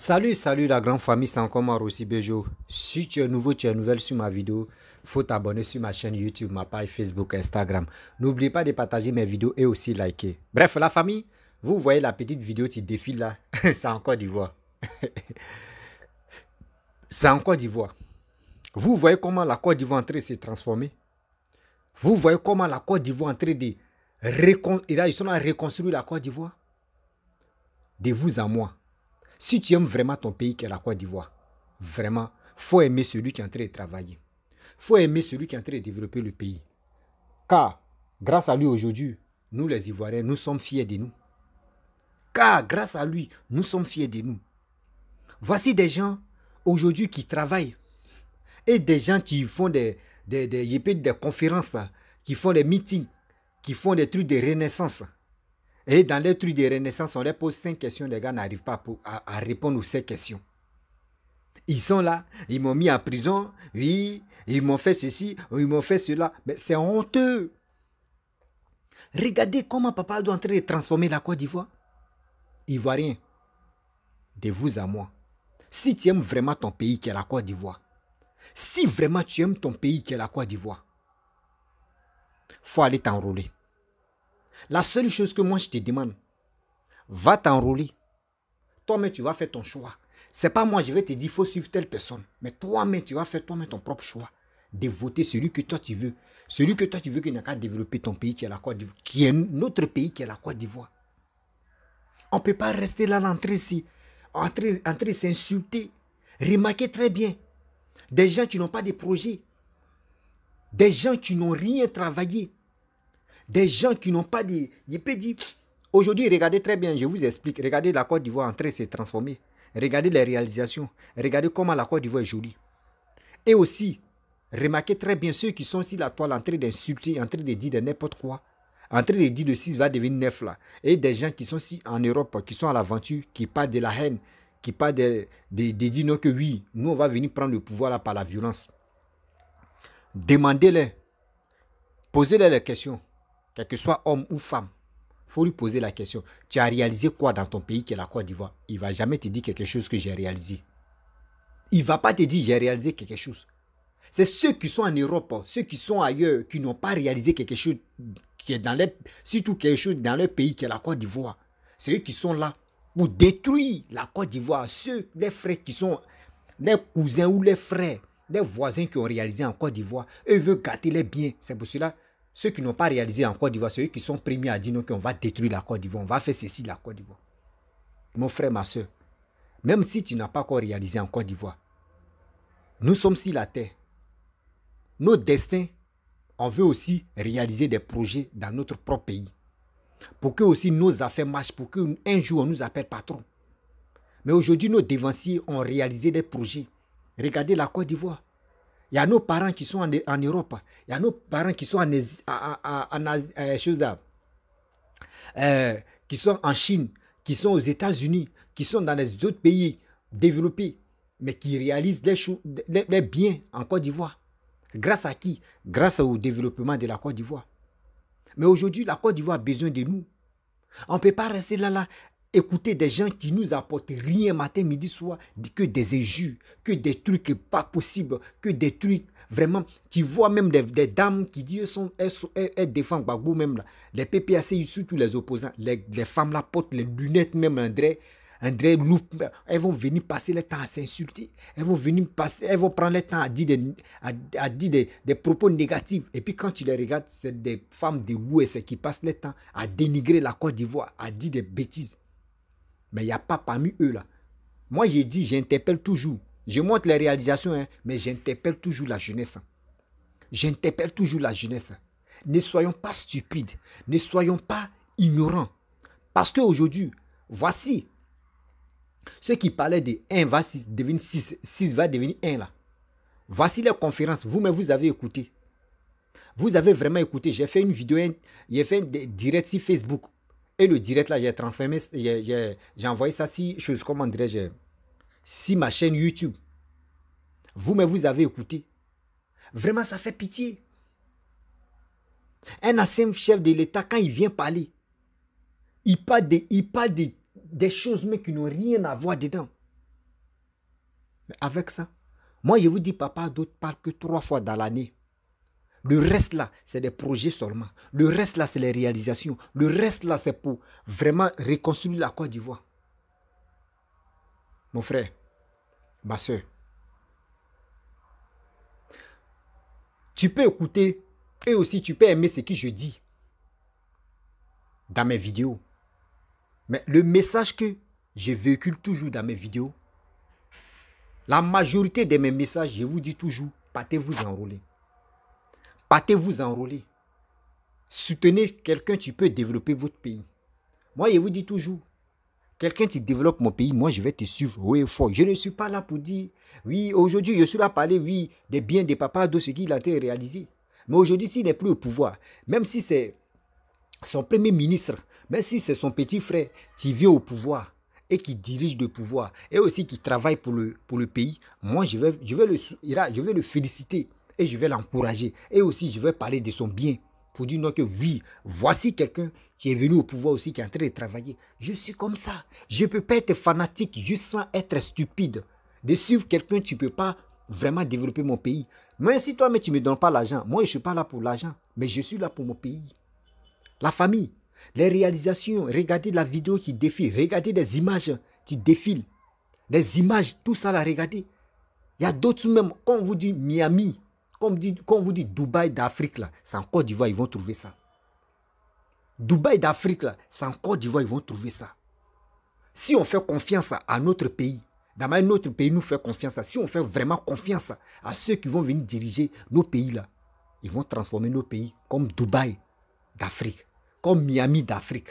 Salut, salut la grande famille, c'est encore moi Rossi Bejo. Si tu es nouveau, tu es nouvelle sur ma vidéo, faut t'abonner sur ma chaîne YouTube, ma page Facebook, Instagram. N'oublie pas de partager mes vidéos et aussi liker. Bref, la famille, vous voyez la petite vidéo qui défile là, c'est encore d'Ivoire. c'est encore d'Ivoire. Vous voyez comment la Côte d'Ivoire entrée s'est transformée Vous voyez comment la Côte d'Ivoire entrée ils sont là à reconstruire la Côte d'Ivoire. De vous à moi. Si tu aimes vraiment ton pays est la Côte d'Ivoire, vraiment, faut aimer celui qui est en train de travailler. faut aimer celui qui est en train de développer le pays. Car, grâce à lui aujourd'hui, nous les Ivoiriens, nous sommes fiers de nous. Car, grâce à lui, nous sommes fiers de nous. Voici des gens aujourd'hui qui travaillent. Et des gens qui font des, des, des, conférences, qui font des meetings, qui font des trucs de renaissance. Et dans les trucs de renaissance, on leur pose cinq questions, les gars n'arrivent pas à, répondre aux ces questions. Ils sont là, ils m'ont mis en prison, oui, ils m'ont fait ceci, ils m'ont fait cela, mais c'est honteux. Regardez comment papa doit entrer et transformer la Côte d'Ivoire. Ivoirien, de vous à moi, si tu aimes vraiment ton pays qui est la Côte d'Ivoire, si vraiment tu aimes ton pays qui est la Côte d'Ivoire, faut aller t'enrôler. La seule chose que moi je te demande, va t'enrôler. Toi-même, tu vas faire ton choix. C'est pas moi, je vais te dire, il faut suivre telle personne. Mais toi-même, tu vas faire toi-même ton propre choix de voter celui que toi tu veux. Celui que toi tu veux qui n'a qu'à développer ton pays qui est la Côte d'Ivoire, qui notre pays qui est la Côte d'Ivoire. On ne peut pas rester là, l'entrée ici, entrer, entrer s'insulter. Remarquez très bien, des gens qui n'ont pas de projet, des gens qui n'ont rien travaillé, des gens qui n'ont pas dit. Il peut dire, aujourd'hui, regardez très bien, je vous explique. Regardez la Côte d'Ivoire en train de se transformer. Regardez les réalisations. Regardez comment la Côte d'Ivoire est jolie. Et aussi, remarquez très bien ceux qui sont sur la toile en train d'insulter, en train de dire de n'importe quoi. En train de dire le 6 va devenir 9 là. Et des gens qui sont si en Europe, qui sont à l'aventure, qui parlent de la haine, qui parlent de, dire non que oui, nous on va venir prendre le pouvoir là par la violence. Demandez-les. Posez-les les questions quel que soit homme ou femme, faut lui poser la question. Tu as réalisé quoi dans ton pays qui est la Côte d'Ivoire Il va jamais te dire quelque chose que j'ai réalisé. Il va pas te dire j'ai réalisé quelque chose. C'est ceux qui sont en Europe, ceux qui sont ailleurs, qui n'ont pas réalisé quelque chose qui est dans surtout quelque chose dans leur pays qui est la Côte d'Ivoire. C'est eux qui sont là pour détruire la Côte d'Ivoire. Ceux, les frères qui sont, les cousins ou les frères, les voisins qui ont réalisé en Côte d'Ivoire, eux veulent gâter les biens. C'est pour cela ceux qui n'ont pas réalisé en Côte d'Ivoire, ceux qui sont premiers à dire non, qu'on va détruire la Côte d'Ivoire, on va faire ceci la Côte d'Ivoire. Mon frère, ma soeur, même si tu n'as pas encore réalisé en Côte d'Ivoire, nous sommes si la terre. Nos destins, on veut aussi réaliser des projets dans notre propre pays. Pour que aussi nos affaires marchent, pour qu'un jour on nous appelle patron. Mais aujourd'hui, nos dévanciers ont réalisé des projets. Regardez la Côte d'Ivoire. Il y a nos parents qui sont e- en, Europe. Il y a nos parents qui sont en, euh, euh, qui sont en Chine, qui sont aux États-Unis, qui sont dans les autres pays développés, mais qui réalisent des biens en Côte d'Ivoire. Grâce à qui Grâce au développement de la Côte d'Ivoire. Mais aujourd'hui, la Côte d'Ivoire a besoin de nous. On ne peut pas rester là, là, écouter des gens qui nous apportent rien matin, midi, soir, que des éjus, que des trucs pas possibles, que des trucs vraiment. Tu vois même des, dames qui disent elles, sont, elles, défendent Bagou même là. Les PPAC, surtout les opposants, les, femmes là portent les lunettes même, André. André Loupe, elles vont venir passer le temps à s'insulter, elles vont venir passer, elles vont prendre le temps à dire, des, à, des, des, propos négatifs. Et puis quand tu les regardes, c'est des femmes de l'Ouest qui passent le temps à dénigrer la Côte d'Ivoire, à dire des bêtises. Mais il n'y a pas parmi eux là. Moi, j'ai dit, j'interpelle toujours. Je montre les réalisations, hein, mais j'interpelle toujours la jeunesse. Hein. J'interpelle toujours la jeunesse. Hein. Ne soyons pas stupides. Ne soyons pas ignorants. Parce qu'aujourd'hui, voici. Ceux qui parlaient de 1 va devenir 6, 6 va devenir 1 là. Voici les conférences. Vous-même, vous avez écouté. Vous avez vraiment écouté. J'ai fait une vidéo, j'ai fait des direct sur Facebook et le direct, là, j'ai transformé, j'ai envoyé ça si, je si ma chaîne YouTube. Vous, mais vous avez écouté. Vraiment, ça fait pitié. Un ancien chef de l'État, quand il vient parler, il parle, de, il des choses, mais qui n'ont rien à voir dedans. Mais avec ça, moi, je vous dis, papa, d'autres parlent que trois fois dans l'année. Le reste là, c'est des projets seulement. Le reste là, c'est les réalisations. Le reste là, c'est pour vraiment reconstruire la Côte d'Ivoire. Mon frère, ma soeur, tu peux écouter et aussi tu peux aimer ce que je dis dans mes vidéos. Mais le message que je véhicule toujours dans mes vidéos, la majorité de mes messages, je vous dis toujours, partez vous enrôler. Partez vous enrôler. Soutenez quelqu'un, tu peux développer votre pays. Moi, je vous dis toujours, quelqu'un qui développe mon pays, moi, je vais te suivre haut et fort. Je ne suis pas là pour dire, oui, aujourd'hui, je suis là pour parler, oui, des biens des papas, de ce qu'il a été réalisé. Mais aujourd'hui, s'il n'est plus au pouvoir, même si c'est son premier ministre, même si c'est son petit frère qui vient au pouvoir, et qui dirige le pouvoir et aussi qui travaille pour le, pour le pays, moi je vais, je, vais le, je vais le féliciter et je vais l'encourager. Et aussi, je vais parler de son bien. Il faut dire non que oui, voici quelqu'un qui est venu au pouvoir aussi, qui est en train de travailler. Je suis comme ça. Je ne peux pas être fanatique juste sans être stupide. De suivre quelqu'un, tu ne peux pas vraiment développer mon pays. Même si toi, mais tu ne me donnes pas l'argent, moi, je ne suis pas là pour l'argent, mais je suis là pour mon pays. La famille, les réalisations, regardez la vidéo qui défile, regardez des images qui défilent, Les images, tout ça là, regardez. Il y a d'autres même, on vous dit Miami, quand on vous dit Dubaï d'Afrique, c'est en Côte d'Ivoire, ils vont trouver ça. Dubaï d'Afrique, c'est en Côte d'Ivoire, ils vont trouver ça. Si on fait confiance à notre pays, dans notre pays nous fait confiance, si on fait vraiment confiance à ceux qui vont venir diriger nos pays, là, ils vont transformer nos pays comme Dubaï d'Afrique, comme Miami d'Afrique.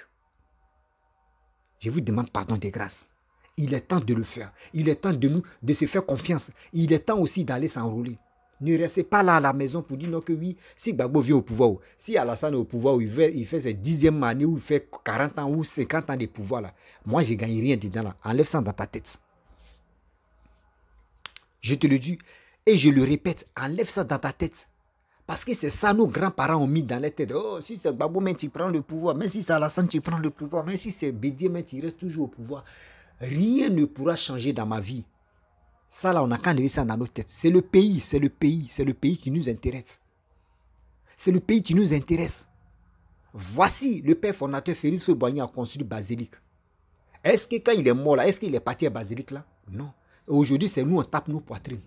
Je vous demande pardon des grâces. Il est temps de le faire. Il est temps de nous de se faire confiance. Il est temps aussi d'aller s'enrôler. Ne restez pas là à la maison pour dire non que oui, si Babo vient au pouvoir, si Alassane est au pouvoir, il fait, il ses dixième année ou il fait 40 ans ou 50 ans de pouvoir là, moi je ne gagne rien dedans là. Enlève ça dans ta tête. Je te le dis et je le répète, enlève ça dans ta tête. Parce que c'est ça nos grands-parents ont mis dans la tête. Oh, si c'est Babo, mais tu prends le pouvoir. Même si c'est Alassane, tu prends le pouvoir. Même si c'est Bédier, mais tu restes toujours au pouvoir. Rien ne pourra changer dans ma vie. Ça, là, on n'a qu'à enlever ça dans nos têtes. C'est le pays, c'est le pays, c'est le pays qui nous intéresse. C'est le pays qui nous intéresse. Voici, le père fondateur Félix Boigny a construit Basilique. Est-ce que quand il est mort là, est-ce qu'il est parti à Basilique là Non. Aujourd'hui, c'est nous, on tape nos poitrines.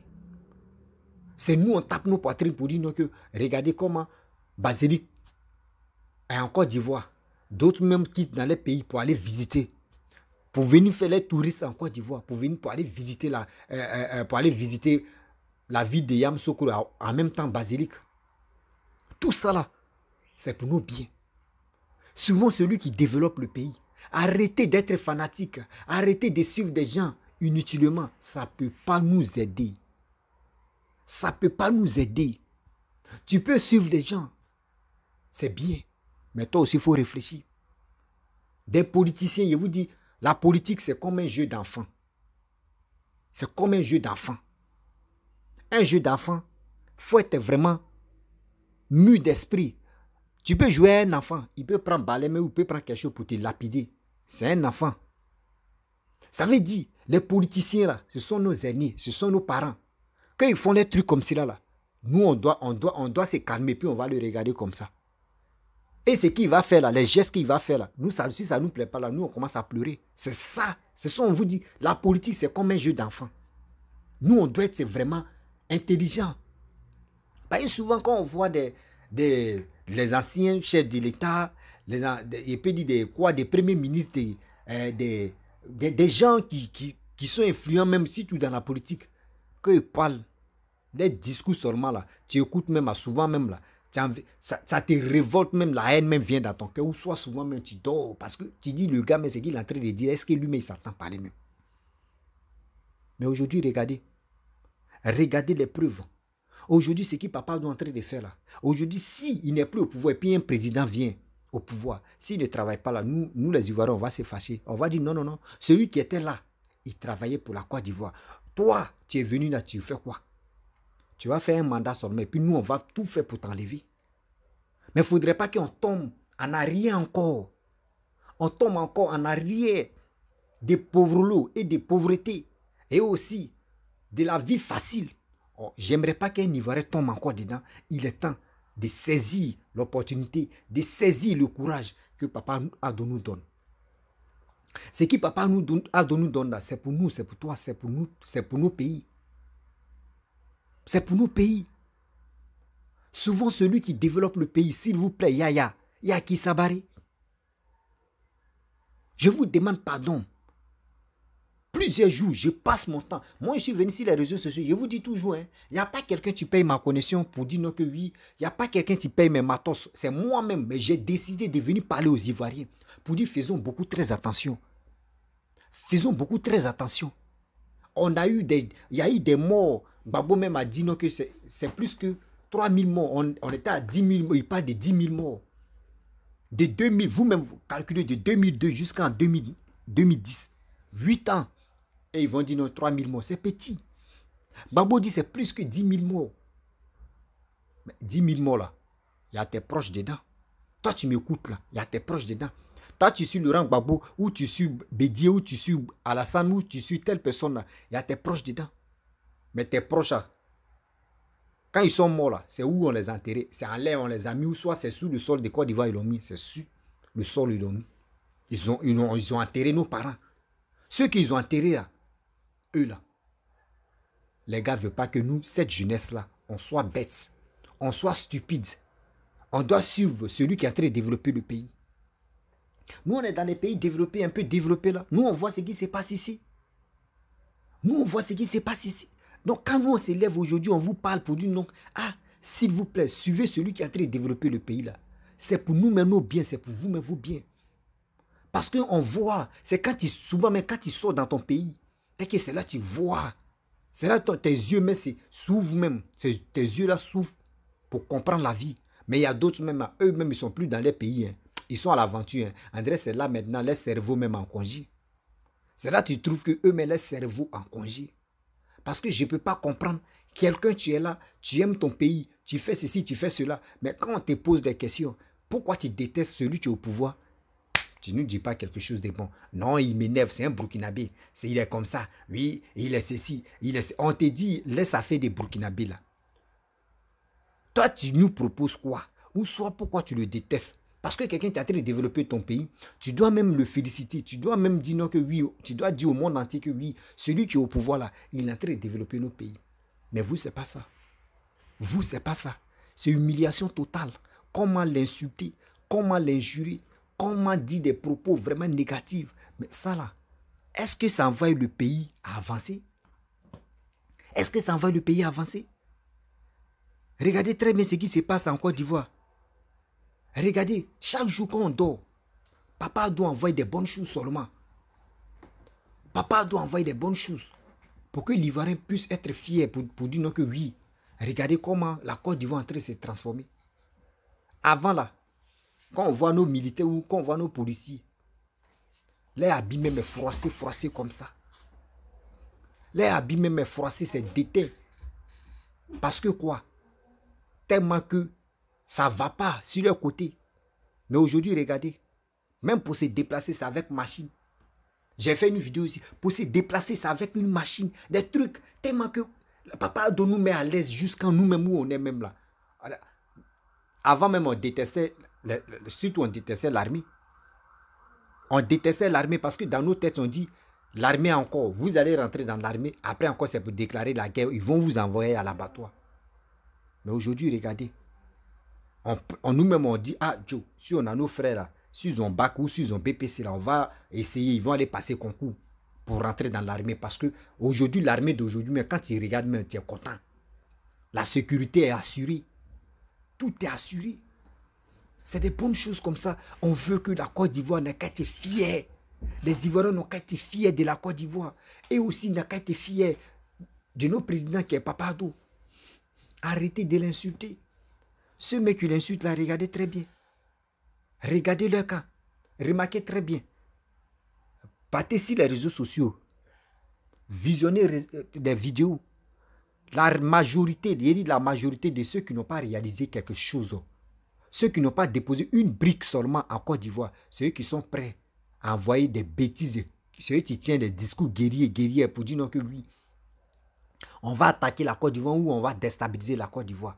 C'est nous, on tape nos poitrines pour dire que regardez comment Basilique est en Côte d'Ivoire. D'autres même quittent dans les pays pour aller visiter pour venir faire les touristes en Côte d'Ivoire, pour venir pour aller visiter la, euh, euh, euh, pour aller visiter la ville de Yamsoukou. en même temps basilique. Tout ça là, c'est pour nos biens. Souvent celui qui développe le pays. Arrêtez d'être fanatique, arrêtez de suivre des gens inutilement. Ça ne peut pas nous aider. Ça ne peut pas nous aider. Tu peux suivre des gens, c'est bien. Mais toi aussi, il faut réfléchir. Des politiciens, je vous dis, la politique, c'est comme un jeu d'enfant. C'est comme un jeu d'enfant. Un jeu d'enfant, faut être vraiment mu d'esprit. Tu peux jouer à un enfant, il peut prendre balai, mais il peut prendre quelque chose pour te lapider. C'est un enfant. Ça veut dire, les politiciens là, ce sont nos aînés, ce sont nos parents. Quand ils font des trucs comme cela là, nous on doit, on doit, on doit se calmer, puis on va le regarder comme ça. Et ce qu'il va faire là, les gestes qu'il va faire là, nous, ça, si ça ne nous plaît pas là, nous, on commence à pleurer. C'est ça. C'est ça, on vous dit. La politique, c'est comme un jeu d'enfant. Nous, on doit être vraiment intelligent. Parce que souvent, quand on voit des, les anciens chefs de l'État, les, des, quoi, des premiers ministres, des, euh, des, des, gens qui, qui, sont influents, même si tu es dans la politique, qu'ils parlent, des discours seulement là, tu écoutes même, souvent même là, ça, te révolte, même la haine même vient dans ton cœur, ou soit souvent même tu dors, parce que tu dis le gars, mais c'est qu'il est en train de dire, est-ce que lui, même il s'entend parler même Mais aujourd'hui, regardez, regardez les preuves. Aujourd'hui, ce qui papa est en train de faire là. Aujourd'hui, s'il n'est plus au pouvoir, et puis un président vient au pouvoir, s'il ne travaille pas là, nous, nous les Ivoiriens, on va s'effacer. On va dire non, non, non, celui qui était là, il travaillait pour la Côte d'Ivoire. Toi, tu es venu là, tu fais quoi tu vas faire un mandat seulement et puis nous, on va tout faire pour t'enlever. Mais il ne faudrait pas qu'on tombe en arrière encore. On tombe encore en arrière des pauvres lots et des pauvretés et aussi de la vie facile. Oh, j'aimerais pas qu'un Ivoirien tombe encore dedans. Il est temps de saisir l'opportunité, de saisir le courage que papa nous donne. Ce que papa nous donne, nous donne c'est pour nous, c'est pour toi, c'est pour nous, c'est pour nos pays. C'est pour nos pays. Souvent, celui qui développe le pays, s'il vous plaît, Yaya, qui Sabari, je vous demande pardon. Plusieurs jours, je passe mon temps. Moi, je suis venu sur les réseaux sociaux. Je vous dis toujours, il hein, n'y a pas quelqu'un qui paye ma connexion pour dire non que oui. Il n'y a pas quelqu'un qui paye mes matos. C'est moi-même. Mais j'ai décidé de venir parler aux Ivoiriens pour dire faisons beaucoup très attention. Faisons beaucoup très attention. On a eu des, il y a eu des morts Babo même a dit que c'est plus que 3000 morts. On, on, était à 10 000 morts. Il parle de 10 000 morts. De 2000, vous-même, vous calculez de 2002 jusqu'en 2010. 8 ans. Et ils vont dire non, 3000 morts. C'est petit. Babo dit c'est plus que 10 000 morts. 10 000 morts là, il y a tes proches dedans. Toi, tu m'écoutes là, il y a tes proches dedans. Toi, tu suis Laurent Babo, ou tu suis Bédier, ou tu suis Alassane, ou tu suis telle personne là, il y a tes proches dedans. Mais tes proches, ah, quand ils sont morts là, c'est où on les a enterrés C'est en l'air, on les a mis ou soit c'est sous le sol de Côte d'Ivoire, ils l'ont mis. C'est sous le sol, ils l'ont mis. Ils ont, ils, enterré nos parents. Ceux qu'ils ont enterrés là, ah, eux là, les gars ne veulent pas que nous, cette jeunesse-là, on soit bêtes, on soit stupide. On doit suivre celui qui est en train de développer le pays. Nous, on est dans les pays développés, un peu développés là. Nous, on voit ce qui se passe ici. Nous, on voit ce qui se passe ici. Donc quand nous on s'élève aujourd'hui, on vous parle pour dire non, ah, s'il vous plaît, suivez celui qui est en train de développer le pays là. C'est pour nous mais nos biens, c'est pour vous mais vos biens. Parce qu'on voit, c'est quand ils souvent, mais quand il sort dans ton pays, et que c'est là tu vois. C'est là que tes yeux s'ouvrent même. Tes yeux là s'ouvrent pour comprendre la vie. Mais il y a d'autres même, eux-mêmes, ils ne sont plus dans les pays. Hein. Ils sont à l'aventure. Hein. André, c'est là maintenant, les cerveaux même en congé. C'est là que tu trouves que eux-mêmes, les cerveaux en congé. Parce que je ne peux pas comprendre. Quelqu'un, tu es là, tu aimes ton pays, tu fais ceci, tu fais cela. Mais quand on te pose des questions, pourquoi tu détestes celui qui est au pouvoir tu ne dis pas quelque chose de bon. Non, il m'énerve, c'est un Burkinabé. il est comme ça. Oui, il est ceci. Il On te dit, laisse à faire des Burkinabés là. Toi, tu nous proposes quoi Ou soit pourquoi tu le détestes parce que quelqu'un qui train de développer ton pays, tu dois même le féliciter. Tu dois même dire non que oui, tu dois dire au monde entier que oui, celui qui est au pouvoir là, il est en train de développer nos pays. Mais vous, ce n'est pas ça. Vous, ce n'est pas ça. C'est humiliation totale. Comment l'insulter Comment l'injurer Comment dire des propos vraiment négatifs Mais ça là, est-ce que ça envoie le pays à avancer Est-ce que ça envoie le pays à avancer Regardez très bien ce qui se passe en Côte d'Ivoire. Regardez, chaque jour quand on dort, papa doit envoyer des bonnes choses seulement. Papa doit envoyer des bonnes choses pour que l'Ivoirien puisse être fier, pour, dire non que oui, regardez comment la Côte d'Ivoire est Avant là, quand on voit nos militaires ou quand on voit nos policiers, les habits même froissés, froissés comme ça. Les habits même froissés, c'est Parce que quoi Tellement que ça ne va pas sur leur côté. Mais aujourd'hui, regardez, même pour se déplacer, ça avec machine. J'ai fait une vidéo aussi. Pour se déplacer, c'est avec une machine. Des trucs tellement que papa de nous met à l'aise jusqu'en nous-mêmes où on est même là. Avant même, on détestait, surtout on détestait l'armée. On détestait l'armée parce que dans nos têtes, on dit l'armée encore, vous allez rentrer dans l'armée, après encore, c'est pour déclarer la guerre, ils vont vous envoyer à l'abattoir. Mais aujourd'hui, regardez, on, nous-mêmes, on dit, ah, Joe, si on a nos frères là, s'ils ont bac ou s'ils ont BPC là, on va essayer, ils vont aller passer concours pour rentrer dans l'armée. Parce que aujourd'hui, l'armée d'aujourd'hui, mais quand ils regardent, mais tu es content. La sécurité est assurée. Tout est assuré. C'est des bonnes choses comme ça. On veut que la Côte d'Ivoire n'ait qu'à être fière. Les Ivoiriens n'ont qu'à être fiers de la Côte d'Ivoire. Et aussi n'ont qu'à être fiers de nos présidents qui est Papado. Arrêtez de l'insulter. Ceux mec qui l'insultent là, regardez très bien. Regardez leur cas. Remarquez très bien. Partez sur les réseaux sociaux. Visionnez euh, des vidéos. La majorité, la majorité de ceux qui n'ont pas réalisé quelque chose, ceux qui n'ont pas déposé une brique seulement en Côte d'Ivoire, ceux qui sont prêts à envoyer des bêtises, ceux qui tiennent des discours guerriers, guerriers pour dire non que lui. on va attaquer la Côte d'Ivoire ou on va déstabiliser la Côte d'Ivoire.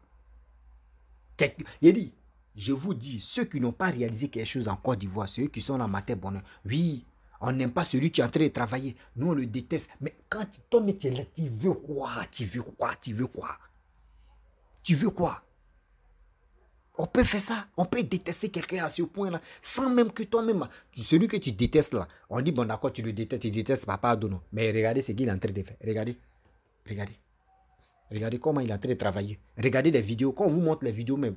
Il dit, je vous dis, ceux qui n'ont pas réalisé quelque chose en Côte d'Ivoire, ceux qui sont dans Matin Bonheur, oui, on n'aime pas celui qui est en train de travailler. Nous, on le déteste. Mais quand ton métier là, tu veux quoi Tu veux quoi Tu veux quoi Tu veux quoi On peut faire ça. On peut détester quelqu'un à ce point-là, sans même que toi-même, celui que tu détestes là, on dit, bon d'accord, tu le détestes, tu détestes papa Adono. Mais regardez ce qu'il est en train de faire. Regardez. Regardez. Regardez comment il est en train de travailler. Regardez des vidéos. Quand on vous montre les vidéos même,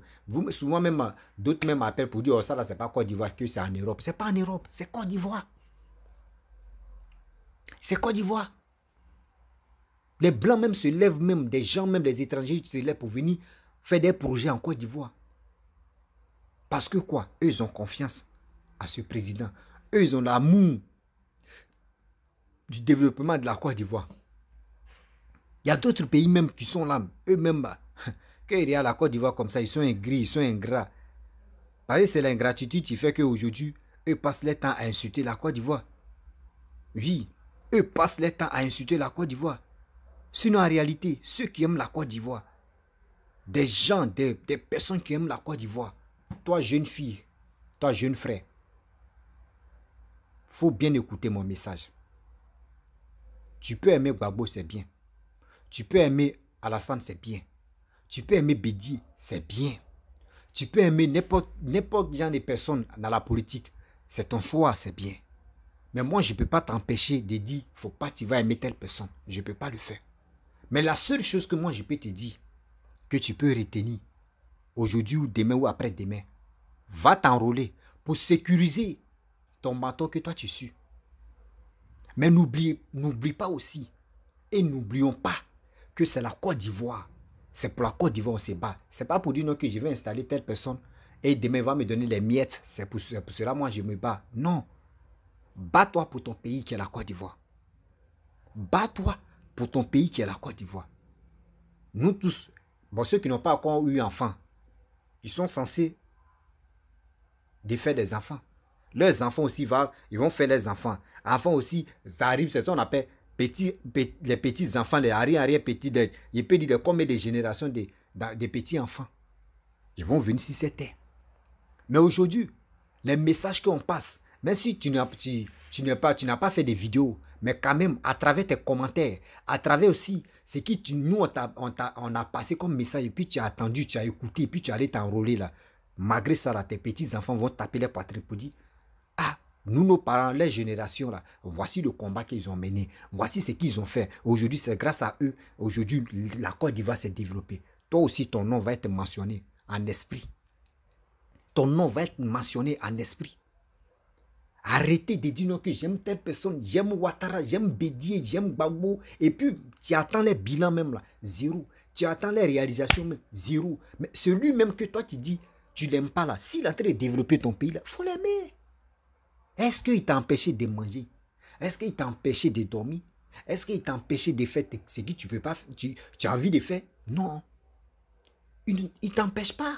souvent même, euh, d'autres même appellent pour dire, oh, ça là, c'est pas Côte d'Ivoire, que c'est en Europe. C'est pas en Europe, c'est Côte d'Ivoire. C'est Côte d'Ivoire. Les Blancs même se lèvent même, des gens même, les étrangers se lèvent pour venir faire des projets en Côte d'Ivoire. Parce que quoi Eux, ils ont confiance à ce président. Eux, ils ont l'amour du développement de la Côte d'Ivoire. Il y a d'autres pays même qui sont là, eux-mêmes. Bah. Quand il y a la Côte d'Ivoire comme ça, ils sont ingrits, ils sont ingrats. Parce que c'est l'ingratitude qui fait qu'aujourd'hui, eux passent leur temps à insulter la Côte d'Ivoire. Oui, eux passent leur temps à insulter la Côte d'Ivoire. Sinon, en réalité, ceux qui aiment la Côte d'Ivoire, des gens, des, personnes qui aiment la Côte d'Ivoire, toi jeune fille, toi jeune frère, faut bien écouter mon message. Tu peux aimer Babo c'est bien. Tu peux aimer Alassane, c'est bien. Tu peux aimer Bédi, c'est bien. Tu peux aimer n'importe quel genre de personne dans la politique. C'est ton choix, c'est bien. Mais moi, je ne peux pas t'empêcher de dire, faut pas, tu vas aimer telle personne. Je ne peux pas le faire. Mais la seule chose que moi, je peux te dire, que tu peux retenir, aujourd'hui ou demain ou après-demain, va t'enrôler pour sécuriser ton bateau que toi tu suis. Mais n'oublie pas aussi, et n'oublions pas que c'est la Côte d'Ivoire. C'est pour la Côte d'Ivoire on se bat. C'est pas pour dire que je vais installer telle personne et demain va me donner les miettes. C'est pour, cela moi je me bats. Non. Bats-toi pour ton pays qui est la Côte d'Ivoire. Bats-toi pour ton pays qui est la Côte d'Ivoire. Nous tous, bon, ceux qui n'ont pas encore eu enfant, ils sont censés de faire des enfants. Leurs enfants aussi vont, ils vont faire leurs enfants. Enfants aussi, ça arrive, c'est ce qu'on appelle les petits enfants, les arrière-arrière-petits, il peut dire combien de générations de, petits enfants. Ils vont venir si c'était. Mais aujourd'hui, les messages qu'on passe, même si tu n'as tu, pas, tu pas fait des vidéos, mais quand même, à travers tes commentaires, à travers aussi ce qui tu, nous, on a, on, passé comme message, et puis tu as attendu, tu as écouté, et puis tu allé t'enrôler là. Malgré ça, tes petits-enfants vont taper les poitrines pour dire nous, nos parents, les générations, là, voici le combat qu'ils ont mené. Voici ce qu'ils ont fait. Aujourd'hui, c'est grâce à eux. Aujourd'hui, la Côte d'Ivoire s'est développée. Toi aussi, ton nom va être mentionné en esprit. Ton nom va être mentionné en esprit. Arrêtez de dire que j'aime telle personne, j'aime Ouattara, j'aime Bédier, j'aime Gbagbo. Et puis, tu attends les bilans même là, zéro. Tu attends les réalisations même, zéro. Mais celui même que toi, tu dis, tu l'aimes pas là. S'il a très développé ton pays là, faut l'aimer. Est-ce qu'il t'a empêché de manger Est-ce qu'il t'a empêché de dormir Est-ce qu'il t'a empêché de faire ce que tu peux pas tu, as envie de faire Non. Il ne t'empêche pas.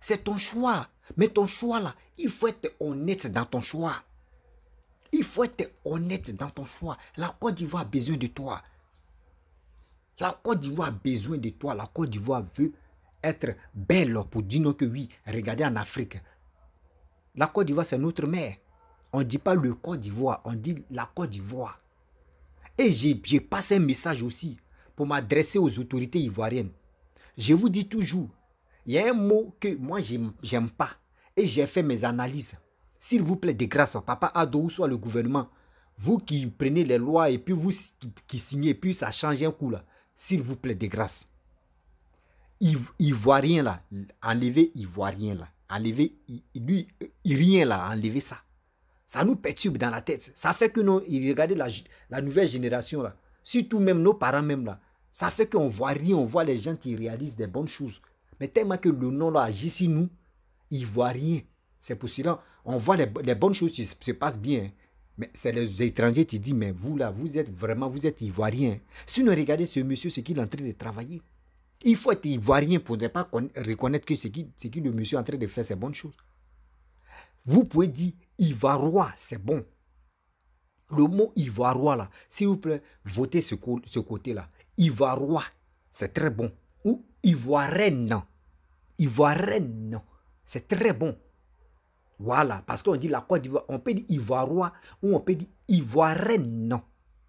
C'est ton choix. Mais ton choix là, il faut être honnête dans ton choix. Il faut être honnête dans ton choix. La Côte d'Ivoire a besoin de toi. La Côte d'Ivoire a besoin de toi. La Côte d'Ivoire veut être belle pour dire que oui, regardez en Afrique. La Côte d'Ivoire, c'est notre mère. On ne dit pas le Côte d'Ivoire, on dit la Côte d'Ivoire. Et j'ai passé un message aussi pour m'adresser aux autorités ivoiriennes. Je vous dis toujours, il y a un mot que moi, je n'aime pas. Et j'ai fait mes analyses. S'il vous plaît, de grâce, papa Ado soit le gouvernement, vous qui prenez les lois et puis vous qui signez, puis ça change un coup là. S'il vous plaît, de grâce. Ivoirien là, enlevez Ivoirien là, enlevez lui, euh, rien là, enlevez ça. Ça nous perturbe dans la tête. Ça fait que nous, regardez la, nouvelle génération là, surtout même nos parents même là, ça fait qu'on voit rien, on voit les gens qui réalisent des bonnes choses. Mais tellement que le nom là agit sur nous, ils voient rien. C'est pour cela, on voit les, bonnes choses qui se passent bien. Hein. Mais c'est les étrangers qui disent, mais vous là, vous êtes vraiment, vous êtes ivoirien. Hein. Si nous regardez ce monsieur, ce qu'il est en train de travailler, il faut être ivoirien pour ne pas reconnaître que ce qui, ce qui le monsieur est en train de faire, c'est bonne chose. Vous pouvez dire, ivoirois, c'est bon. Le mot ivoirois, là, s'il vous plaît, votez ce, côté-là. Ivoirois, c'est très bon. Ou ivoirienne. non. c'est très bon. Voilà, parce qu'on dit la quoi d'Ivoire, on peut dire ivoirois ou on peut dire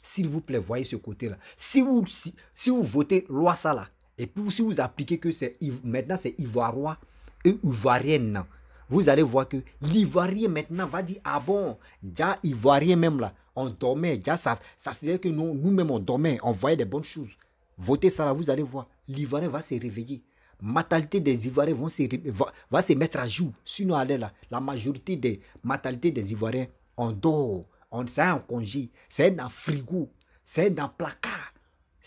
S'il vous plaît, voyez ce côté-là. Si vous, si, vous votez loi ça là, et puis si vous appliquez que c'est maintenant c'est ivoirois et ivoirienne, vous allez voir que l'ivoirien maintenant va dire ah bon, déjà ivoirien même là, on dormait, déjà ça, ça faisait que nous nous-mêmes on dormait, on voyait des bonnes choses. Votez ça là, vous allez voir, l'ivoirien va se réveiller. Mentalité des ivoiriens vont se, va, se mettre à jour. Sinon allez là, la majorité des mentalités des ivoiriens, on dort, on c'est un congé, c'est dans frigo, c'est dans placard.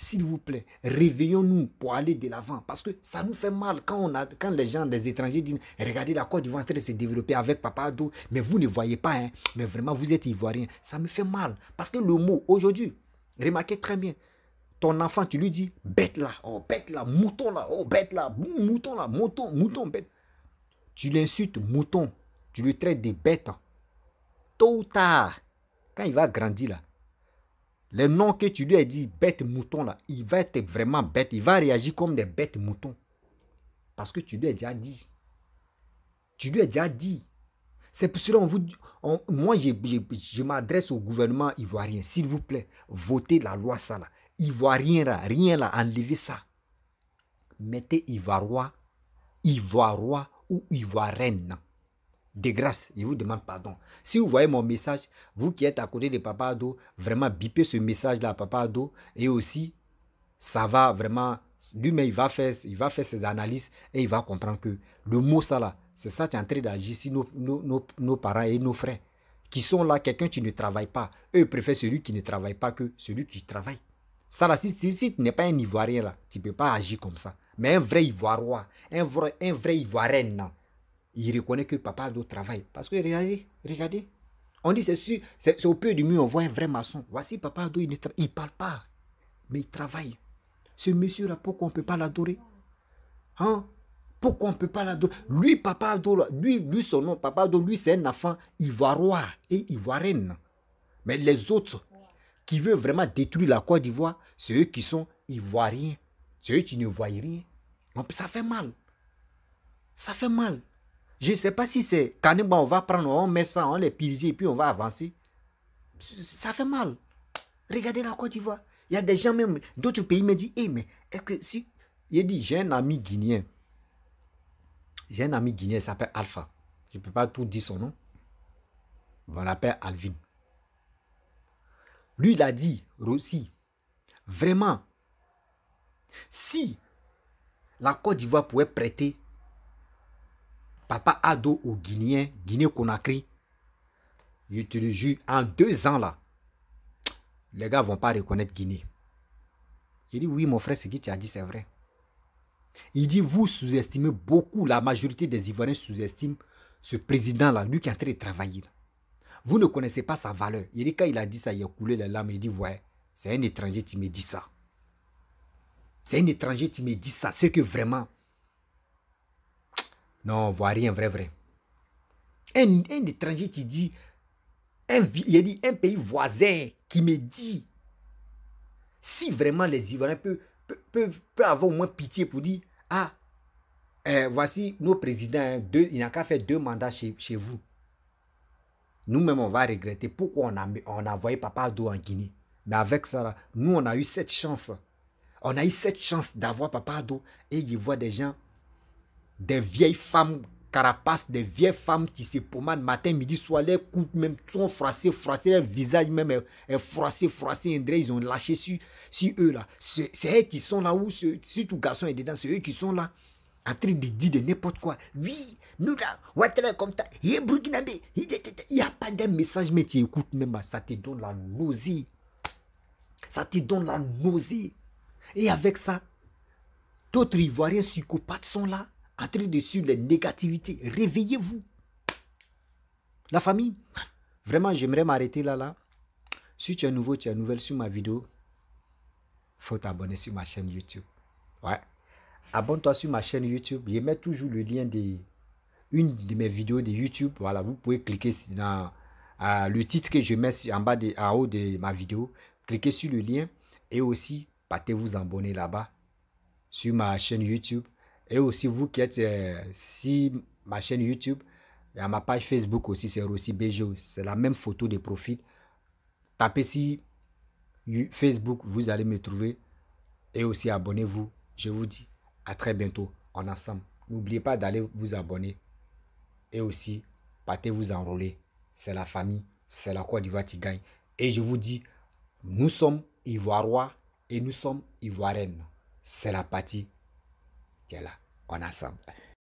S'il vous plaît, réveillons-nous pour aller de l'avant. Parce que ça nous fait mal quand, on a, quand les gens, les étrangers disent Regardez, la Côte d'Ivoire en train de se développer avec Papa mais vous ne voyez pas, hein, mais vraiment, vous êtes Ivoirien. Ça me fait mal. Parce que le mot aujourd'hui, remarquez très bien, ton enfant, tu lui dis Bête là, oh bête là, mouton là, oh bête là, mouton là, mouton, mouton, bête. Tu l'insultes, mouton, tu le traites de bête. Tôt ou tard, quand il va grandir là, le nom que tu lui as dit, bête mouton, là, il va être vraiment bête. Il va réagir comme des bêtes moutons. Parce que tu lui as déjà dit. Tu lui as déjà dit. C'est pour cela que moi, je, je, m'adresse au gouvernement ivoirien. S'il vous plaît, votez la loi ça là. Ivoirien là, rien là, enlevez ça. Mettez Ivoirois, Ivoirois ou Ivoirienne de grâce, je vous demande pardon. Si vous voyez mon message, vous qui êtes à côté de Papa Ado, vraiment bipez ce message-là à Papa Ado. Et aussi, ça va vraiment, lui-même, il, va faire, il va faire ses analyses et il va comprendre que le mot ça c'est ça qui est en train d'agir si nos, nos, nos, parents et nos frères qui sont là, quelqu'un qui ne travaille pas, eux préfèrent celui qui ne travaille pas que celui qui travaille. Ça là, si, tu n'es pas un Ivoirien là, tu ne peux pas agir comme ça. Mais un vrai Ivoirois, un vrai, un vrai Ivoirien, non il reconnaît que papa a travaille. travail. Parce que regardez, regardez. On dit, c'est c'est au pied du mur, on voit un vrai maçon. Voici papa Ado, il ne il parle pas, mais il travaille. Ce monsieur-là, pourquoi on ne peut pas l'adorer Hein pourquoi on ne peut pas l'adorer Lui, Papa Ado, lui, lui, son nom, Papa Ado, lui, c'est un enfant ivoirois et ivoirienne. Mais les autres qui veulent vraiment détruire la Côte d'Ivoire, c'est eux qui sont ivoiriens. C'est eux qui ne voient rien. Ça fait mal. Ça fait mal. Je ne sais pas si c'est même on va prendre, on met ça, on les pilier et puis on va avancer. Ça fait mal. Regardez la Côte d'Ivoire. Il y a des gens même, d'autres pays me disent, hey, eh, mais est que si... Il dit, j'ai un ami guinéen. J'ai un ami guinéen, il s'appelle Alpha. Je ne peux pas tout dire son nom. On l'appelle Alvin. Lui, il a dit, aussi, vraiment, si la Côte d'Ivoire pouvait prêter Papa Ado au Guinéen, Guinée-Conakry, je te le jure, en deux ans là, les gars vont pas reconnaître Guinée. Il dit, oui, mon frère, ce qui tu as dit, c'est vrai. Il dit, vous sous-estimez beaucoup, la majorité des Ivoiriens sous-estiment ce président-là, lui qui est en train de travailler. Vous ne connaissez pas sa valeur. Il dit, quand il a dit ça, il a coulé les larmes, il dit, ouais, c'est un étranger qui me dit ça. C'est un étranger qui me dit ça, ce que vraiment, non, rien, vrai, vrai. Un, étranger qui dit, un, il dit un pays voisin qui me dit, si vraiment les Ivoiriens peuvent, avoir au moins pitié pour dire, ah, eh, voici nos présidents, hein, deux, il n'a qu'à faire deux mandats chez, vous. Nous-mêmes, on va regretter pourquoi on a, on a envoyé Papa en Guinée. Mais avec ça, nous, on a eu cette chance. On a eu cette chance d'avoir Papa et il voit des gens des vieilles femmes carapaces, des vieilles femmes qui se pomadent matin, midi, soir, les coups même sont froissés, froissés, leur visage même est, est froissé, froissé, ils ont lâché sur, sur eux là. C'est eux qui sont là où, surtout garçon est dedans, c'est eux qui sont là en train de dire de n'importe quoi. Oui, nous là, Ouattara comme ça, il est burkinabé, il n'y a pas d'un message, mais tu écoutes même, ça te donne la nausée. Ça te donne la nausée. Et avec ça, d'autres Ivoiriens psychopathes sont là. Entrez dessus les négativités. Réveillez-vous. La famille. Vraiment, j'aimerais m'arrêter là, là. Si tu es nouveau, tu es nouvelle sur ma vidéo, faut t'abonner sur ma chaîne YouTube. Ouais. Abonne-toi sur ma chaîne YouTube. Je mets toujours le lien de une de mes vidéos de YouTube. Voilà, vous pouvez cliquer dans euh, le titre que je mets en bas de, en haut de ma vidéo. Cliquez sur le lien et aussi partez vous abonner là-bas sur ma chaîne YouTube. Et aussi, vous qui êtes sur euh, si ma chaîne YouTube, et ma page Facebook aussi, c'est aussi BGO. C'est la même photo de profil. Tapez si Facebook, vous allez me trouver. Et aussi, abonnez-vous. Je vous dis à très bientôt en ensemble. N'oubliez pas d'aller vous abonner. Et aussi, partez vous enrôler. C'est la famille, c'est la croix du Vatican. Et je vous dis, nous sommes Ivoirois et nous sommes Ivoiriennes. C'est la partie. Jela. On